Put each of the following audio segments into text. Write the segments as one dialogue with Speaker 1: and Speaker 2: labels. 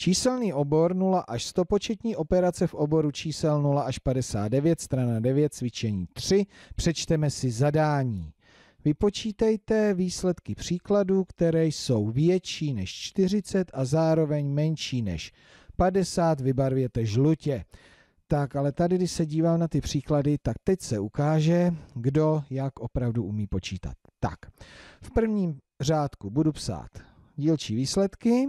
Speaker 1: Číselný obor 0 až 100 početní operace v oboru čísel 0 až 59, strana 9, cvičení 3. Přečteme si zadání. Vypočítejte výsledky příkladů, které jsou větší než 40 a zároveň menší než 50, vybarvěte žlutě. Tak, ale tady, když se dívám na ty příklady, tak teď se ukáže, kdo jak opravdu umí počítat. Tak, v prvním řádku budu psát dílčí výsledky,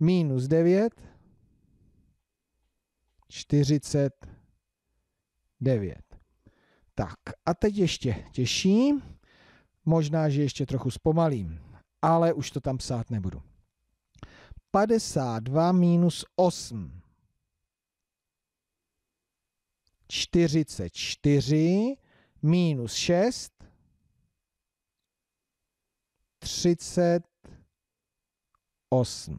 Speaker 1: minus 9, 49. Tak a teď ještě těžší, možná, že ještě trochu zpomalím, ale už to tam psát nebudu. 52 minus 8. 44 minus 6. 38.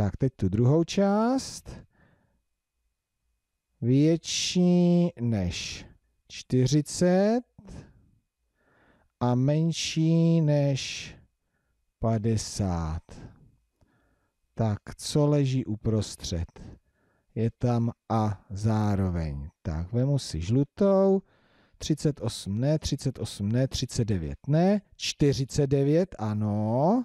Speaker 1: Tak, teď tu druhou část. Větší než 40 a menší než 50. Tak, co leží uprostřed? Je tam a zároveň. Tak, vemu si žlutou. 38 ne, 38 ne, 39 ne, 49 ano.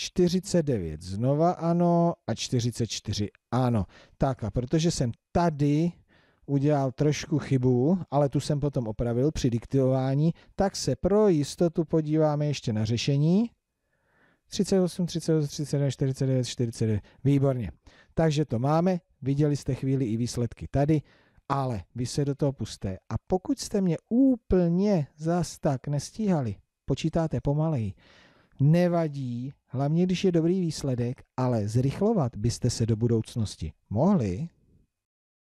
Speaker 1: 49 znova ano a 44 ano. Tak a protože jsem tady udělal trošku chybu, ale tu jsem potom opravil při diktování, tak se pro jistotu podíváme ještě na řešení. 38, 38, 39, 49, 49. Výborně. Takže to máme. Viděli jste chvíli i výsledky tady, ale vy se do toho pusté. A pokud jste mě úplně zas tak nestíhali, počítáte pomaleji, nevadí, hlavně když je dobrý výsledek, ale zrychlovat byste se do budoucnosti mohli,